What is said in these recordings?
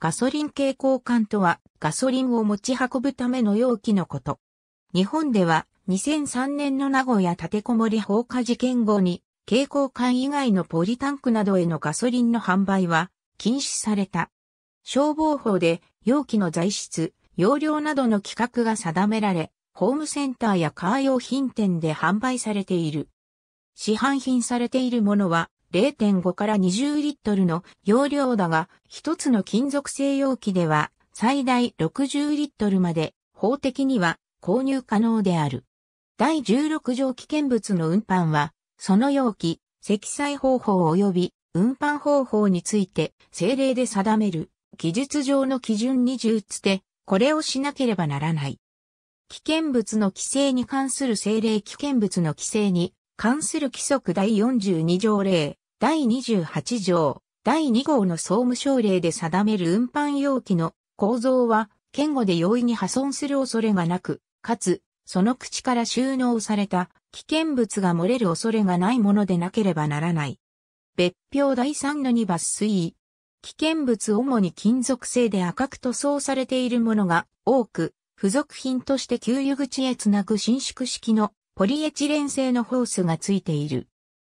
ガソリン蛍光管とは、ガソリンを持ち運ぶための容器のこと。日本では、2003年の名古屋立てこもり放火事件後に、蛍光管以外のポリタンクなどへのガソリンの販売は禁止された。消防法で容器の材質、容量などの規格が定められ、ホームセンターやカー用品店で販売されている。市販品されているものは0.5から20リットルの容量だが、一つの金属製容器では最大60リットルまで法的には購入可能である。第16条危険物の運搬は、その容器、積載方法及び運搬方法について政令で定める技術上の基準に従つて、これをしなければならない。危険物の規制に関する政令危険物の規制に関する規則第42条例、第28条、第2号の総務省令で定める運搬容器の構造は、堅固で容易に破損する恐れがなく、かつ、その口から収納された危険物が漏れる恐れがないものでなければならない。別表第3の2抜粋。危険物主に金属製で赤く塗装されているものが多く、付属品として給油口へつなぐ伸縮式のポリエチレン製のホースがついている。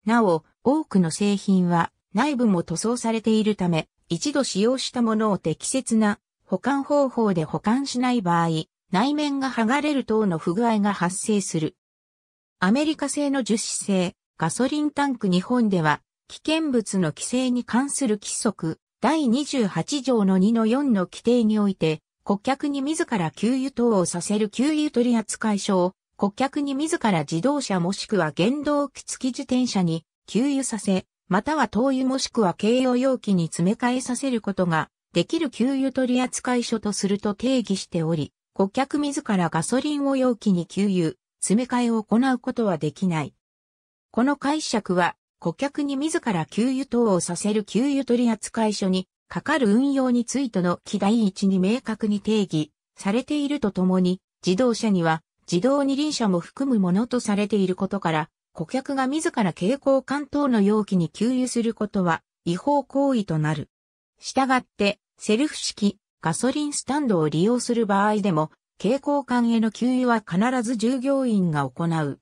なお、多くの製品は内部も塗装されているため、一度使用したものを適切な保管方法で保管しない場合、内面が剥がれる等の不具合が発生する。アメリカ製の樹脂製ガソリンタンク日本では、危険物の規制に関する規則第28条の2の4の規定において、顧客に自ら給油等をさせる給油取扱書を顧客に自ら自動車もしくは原動機付き自転車に給油させ、または灯油もしくは軽用容器に詰め替えさせることができる給油取扱所とすると定義しており、顧客自らガソリンを容器に給油、詰め替えを行うことはできない。この解釈は、顧客に自ら給油等をさせる給油取扱所に、かかる運用についての期第一に明確に定義されているとともに、自動車には自動二輪車も含むものとされていることから、顧客が自ら蛍光管等の容器に給油することは違法行為となる。したがって、セルフ式ガソリンスタンドを利用する場合でも、蛍光管への給油は必ず従業員が行う。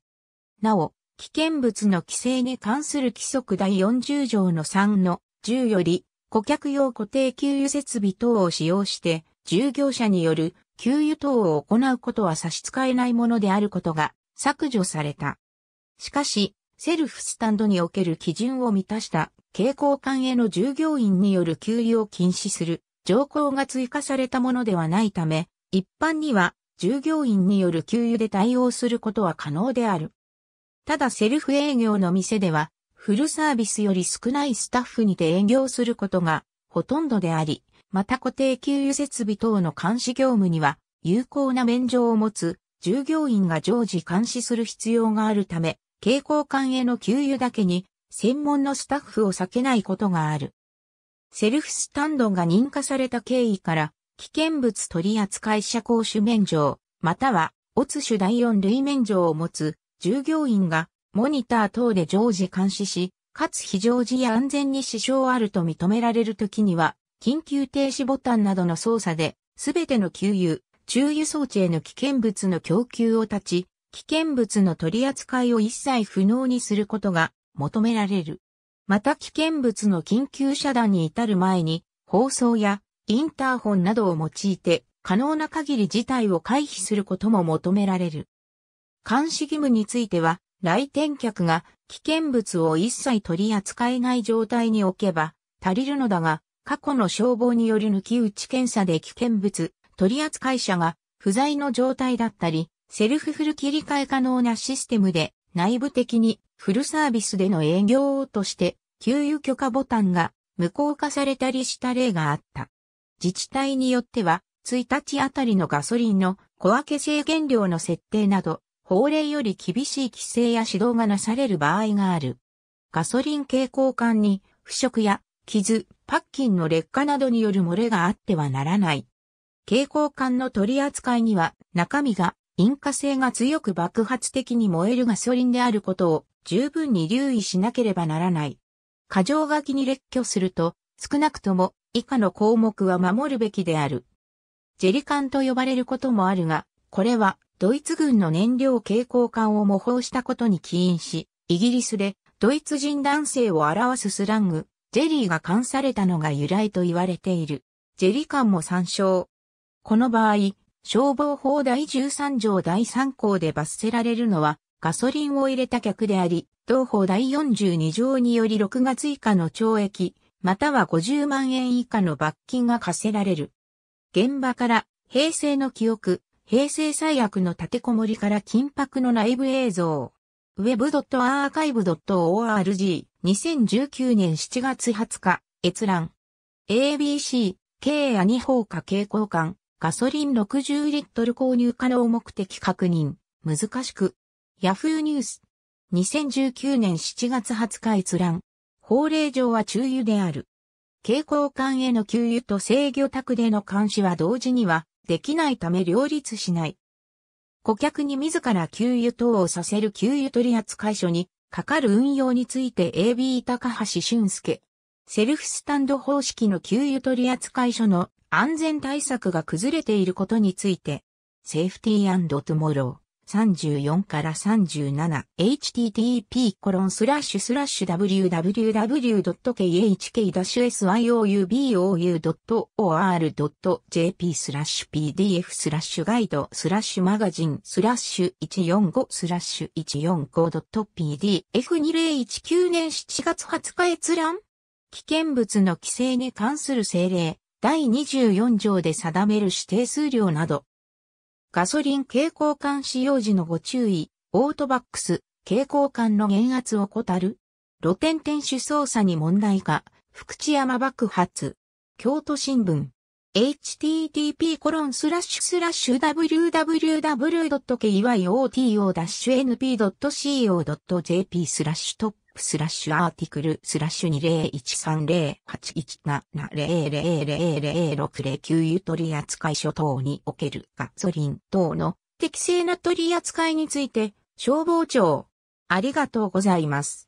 なお、危険物の規制に関する規則第40条の3の10より、顧客用固定給油設備等を使用して、従業者による給油等を行うことは差し支えないものであることが削除された。しかし、セルフスタンドにおける基準を満たした蛍光管への従業員による給油を禁止する条項が追加されたものではないため、一般には従業員による給油で対応することは可能である。ただセルフ営業の店では、フルサービスより少ないスタッフにて営業することがほとんどであり、また固定給油設備等の監視業務には有効な免状を持つ従業員が常時監視する必要があるため、携行艦への給油だけに専門のスタッフを避けないことがある。セルフスタンドが認可された経緯から、危険物取扱者講主免状、または、オツ種第4類免状を持つ従業員がモニター等で常時監視し、かつ非常時や安全に支障あると認められるときには、緊急停止ボタンなどの操作で、すべての給油、注油装置への危険物の供給を断ち、危険物の取り扱いを一切不能にすることが求められる。また危険物の緊急遮断に至る前に、放送やインターホンなどを用いて、可能な限り事態を回避することも求められる。監視義務については、来店客が危険物を一切取り扱えない状態に置けば足りるのだが、過去の消防による抜き打ち検査で危険物取扱者が不在の状態だったり、セルフフル切り替え可能なシステムで内部的にフルサービスでの営業として給油許可ボタンが無効化されたりした例があった。自治体によっては1日あたりのガソリンの小分け制限量の設定など法令より厳しい規制や指導がなされる場合がある。ガソリン蛍光管に腐食や傷、パッキンの劣化などによる漏れがあってはならない。蛍光管の取り扱いには中身が引火性が強く爆発的に燃えるガソリンであることを十分に留意しなければならない。過剰書きに列挙すると少なくとも以下の項目は守るべきである。ジェリカンと呼ばれることもあるが、これはドイツ軍の燃料携行管を模倣したことに起因し、イギリスでドイツ人男性を表すスラング、ジェリーが冠されたのが由来と言われている。ジェリー艦も参照。この場合、消防法第13条第3項で罰せられるのは、ガソリンを入れた客であり、同法第42条により6月以下の懲役、または50万円以下の罰金が課せられる。現場から、平成の記憶、平成最悪の立てこもりから緊迫の内部映像。web.archive.org 2019年7月20日、閲覧。ABC、K アニ放火傾向館、ガソリン60リットル購入可能目的確認、難しく。ヤフーニュース。2019年7月20日閲覧。法令上は中油である。蛍光管への給油と制御宅での監視は同時にはできないため両立しない。顧客に自ら給油等をさせる給油取扱所にかかる運用について AB 高橋俊介。セルフスタンド方式の給油取扱所の安全対策が崩れていることについて、セーフティートゥモロー。34から37、http コロンスラッシュスラッシュ www.khk-sioubou.or.jp スラッシュ pdf スラッシュガイドスラッシュマガジンスラッシュ145スラッシュ 145.pdf2019 年7月20日閲覧危険物の規制に関する政令第24条で定める指定数量などガソリン蛍光管使用時のご注意、オートバックス、蛍光管の減圧を怠る。露天天守操作に問題が、福知山爆発。京都新聞。http コロンスラッシュスラッシュ w w w k y o t o n p c o j p スラッシュプスラッシュアーティクルスラッシュ2 0 1 3 0 8 1 7 0 0 0 0 6 0 9ゆ取扱所等におけるガソリン等の適正な取扱いについて消防庁ありがとうございます。